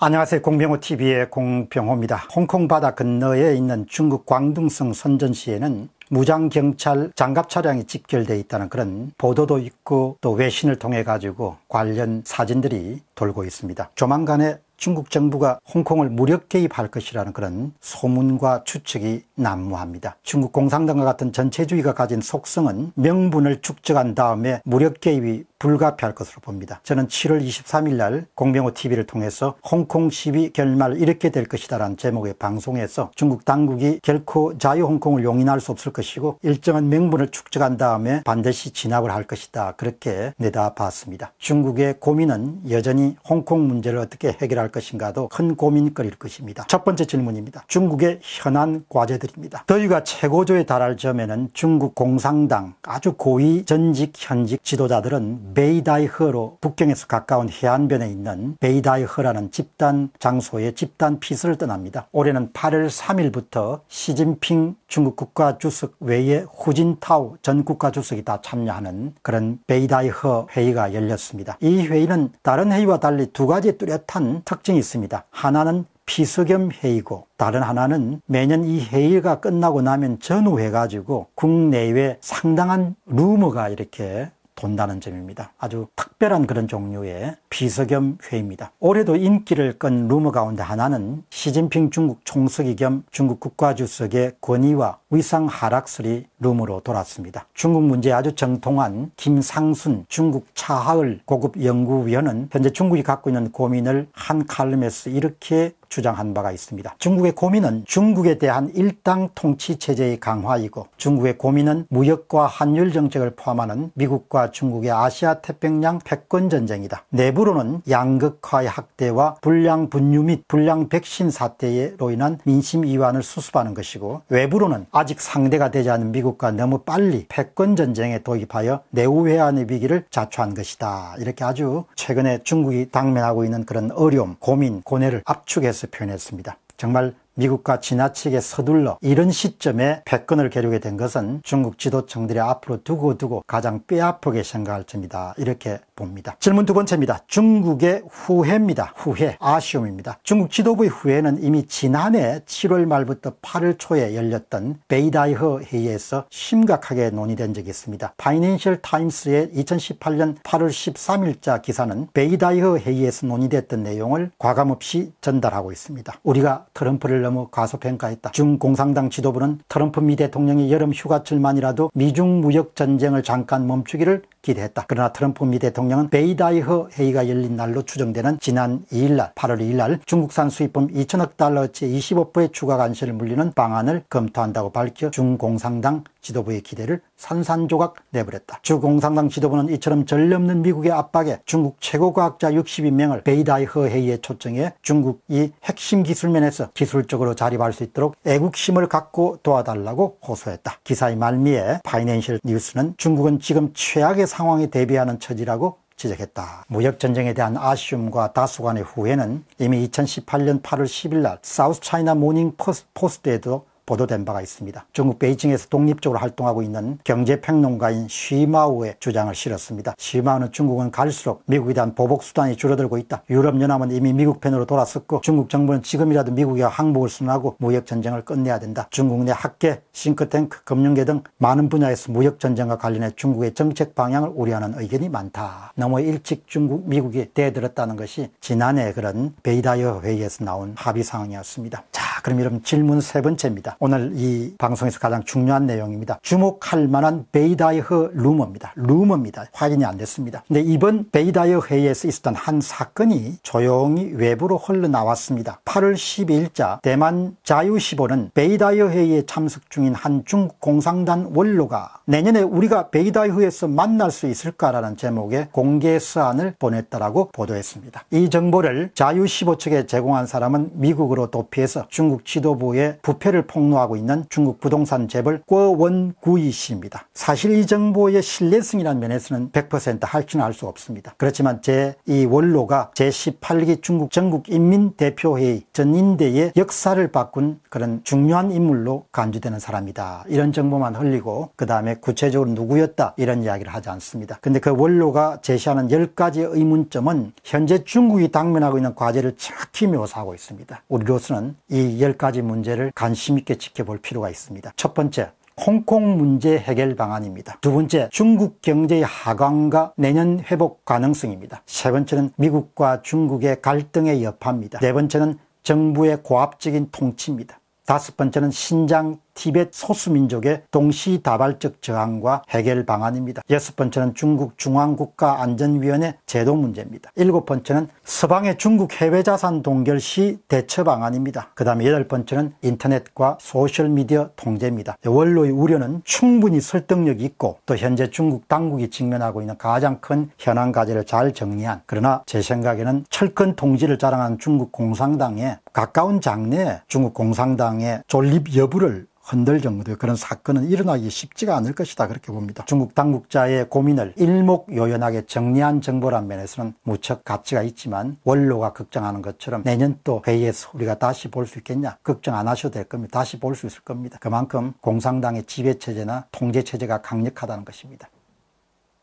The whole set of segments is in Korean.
안녕하세요. 공병호TV의 공병호입니다. 홍콩 바다 근너에 있는 중국 광둥성 선전시에는 무장경찰 장갑 차량이 집결되어 있다는 그런 보도도 있고 또 외신을 통해 가지고 관련 사진들이 돌고 있습니다. 조만간에 중국 정부가 홍콩을 무력 개입할 것이라는 그런 소문과 추측이 난무합니다. 중국 공산당과 같은 전체주의가 가진 속성은 명분을 축적한 다음에 무력 개입이 불가피할 것으로 봅니다. 저는 7월 23일 날 공병호 TV를 통해서 홍콩 시위 결말 이렇게 될 것이다 라는 제목의 방송에서 중국 당국이 결코 자유홍콩을 용인할 수 없을 것이고 일정한 명분을 축적한 다음에 반드시 진압을 할 것이다 그렇게 내다봤습니다. 중국의 고민은 여전히 홍콩 문제를 어떻게 해결할 것인가도 큰 고민거리일 것입니다. 첫 번째 질문입니다. 중국의 현안 과제들입니다. 더위가 최고조에 달할 점에는 중국 공산당 아주 고위 전직 현직 지도자들은 베이다이허로 북경에서 가까운 해안변에 있는 베이다이허라는 집단 장소에 집단 피서를 떠납니다. 올해는 8월 3일부터 시진핑 중국 국가주석 외에 후진타오 전 국가주석이 다 참여하는 그런 베이다이허 회의가 열렸습니다. 이 회의는 다른 회의와 달리 두 가지 뚜렷한 특징이 있습니다. 하나는 피서겸 회의고 다른 하나는 매년 이 회의가 끝나고 나면 전후해가지고 국내외 상당한 루머가 이렇게 돈다는 점입니다. 아주 특별한 그런 종류의 비서겸 회의입니다. 올해도 인기를 끈 루머 가운데 하나는 시진핑 중국 총석이 겸 중국 국가주석의 권위와 위상 하락설이 룸으로 돌았습니다. 중국 문제에 아주 정통한 김상순 중국 차하을 고급 연구위원은 현재 중국이 갖고 있는 고민을 한 칼럼에서 이렇게 주장한 바가 있습니다. 중국의 고민은 중국에 대한 일당 통치 체제의 강화이고 중국의 고민은 무역과 환율 정책을 포함하는 미국과 중국의 아시아 태평양 패권 전쟁이다. 내부로는 양극화의 확대와 불량 분유 및 불량 백신 사태로 인한 민심 이완을 수습하는 것이고 외부로는 아직 상대가 되지 않은 미국과 너무 빨리 패권 전쟁에 도입하여 내후 회환의 위기를 자초한 것이다. 이렇게 아주 최근에 중국이 당면하고 있는 그런 어려움, 고민, 고뇌를 압축해서 표현했습니다. 정말 미국과 지나치게 서둘러 이런 시점에 패권을 겨루게 된 것은 중국 지도층들이 앞으로 두고두고 두고 가장 뼈아프게 생각할 점이다 이렇게 봅니다. 질문 두 번째입니다. 중국의 후회입니다. 후회, 아쉬움입니다. 중국 지도부의 후회는 이미 지난해 7월 말부터 8월 초에 열렸던 베이다이허 회의에서 심각하게 논의된 적이 있습니다. 파이낸셜 타임스의 2018년 8월 13일자 기사는 베이다이허 회의에서 논의됐던 내용을 과감없이 전달하고 있습니다. 우리가 트럼프를 너무 과소평가했다. 중공산당 지도부는 트럼프 미 대통령이 여름 휴가철만이라도 미중 무역 전쟁을 잠깐 멈추기를 기대했다. 그러나 트럼프 미 대통령은 베이다이허 회의가 열린 날로 추정되는 지난 2일날 8월 2일날 중국산 수입품 2천억 달러치 25%의 추가 관세를 물리는 방안을 검토한다고 밝혀 중공상당 지도부의 기대를 산산조각 내버렸다. 주공상당 지도부는 이처럼 전례없는 미국의 압박에 중국 최고 과학자 62명을 베이다이허 회의에 초청해 중국이 핵심 기술면에서 기술적으로 자립할 수 있도록 애국심을 갖고 도와달라고 호소했다. 기사의 말미에 파이낸셜 뉴스는 중국은 지금 최악의 사 상황에 대비하는 처지라고 지적했다. 무역전쟁에 대한 아쉬움과 다수간의 후회는 이미 2018년 8월 10일 날 사우스 차이나 모닝 포스트에도 보도된 바가 있습니다. 중국 베이징에서 독립적으로 활동하고 있는 경제평론가인 쉬마우의 주장을 실었습니다. 쉬마우는 중국은 갈수록 미국에 대한 보복수단이 줄어들고 있다. 유럽연합은 이미 미국 편으로 돌아섰고 중국 정부는 지금이라도 미국에 항복을 순하고 무역전쟁을 끝내야 된다. 중국 내 학계, 싱크탱크, 금융계 등 많은 분야에서 무역전쟁과 관련해 중국의 정책 방향을 우려하는 의견이 많다. 너무 일찍 중국, 미국이 대들었다는 것이 지난해 그런 베이다이어 회의에서 나온 합의 상황이었습니다. 자, 그럼 여러분 질문 세 번째입니다. 오늘 이 방송에서 가장 중요한 내용입니다. 주목할 만한 베이다이허 루머입니다. 루머입니다. 확인이 안 됐습니다. 근데 이번 베이다이허 회의에서 있었던 한 사건이 조용히 외부로 흘러나왔습니다. 8월 12일자 대만 자유시보는 베이다이허 회의에 참석 중인 한 중국 공상단 원로가 내년에 우리가 베이다이허에서 만날 수 있을까라는 제목의 공개 서한을 보냈다라고 보도했습니다. 이 정보를 자유시보 측에 제공한 사람은 미국으로 도피해서 중국 중국 지도부의 부패를 폭로하고 있는 중국 부동산 재벌 꼬원구이 씨입니다. 사실 이 정보의 신뢰성이라는 면에서는 100% 할퀴는 할수 없습니다. 그렇지만 제 이 원로가 제18기 중국 전국인민대표회의 전인대의 역사를 바꾼 그런 중요한 인물로 간주되는 사람이다. 이런 정보만 흘리고 그 다음에 구체적으로 누구였다 이런 이야기를 하지 않습니다. 근데 그 원로가 제시하는 10가지 의문점은 현재 중국이 당면하고 있는 과제를 정확히 묘사하고 있습니다. 우리로서는 이 열가지 문제를 관심 있게 지켜볼 필요가 있습니다. 첫 번째, 홍콩 문제 해결 방안입니다. 두 번째, 중국 경제의 하강과 내년 회복 가능성입니다. 세 번째는 미국과 중국의 갈등의 여파입니다. 네 번째는 정부의 고압적인 통치입니다. 다섯 번째는 신장 티벳 소수민족의 동시다발적 저항과 해결 방안입니다. 여섯 번째는 중국 중앙국가안전위원회 제도 문제입니다. 일곱 번째는 서방의 중국 해외자산 동결 시 대처 방안입니다. 그 다음에 여덟 번째는 인터넷과 소셜미디어 통제입니다. 원로의 우려는 충분히 설득력이 있고 또 현재 중국 당국이 직면하고 있는 가장 큰 현안 과제를 잘 정리한 그러나 제 생각에는 철근 통지를 자랑한 중국 공산당에 가까운 장래에 중국 공산당의 존립 여부를 흔들 정도의 그런 사건은 일어나기 쉽지가 않을 것이다 그렇게 봅니다. 중국 당국자의 고민을 일목요연하게 정리한 정보란 면에서는 무척 가치가 있지만 원로가 걱정하는 것처럼 내년 또 회의에서 우리가 다시 볼 수 있겠냐 걱정 안 하셔도 될 겁니다. 다시 볼 수 있을 겁니다. 그만큼 공산당의 지배체제나 통제체제가 강력하다는 것입니다.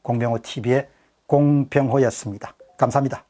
공병호 TV의 공병호였습니다. 감사합니다.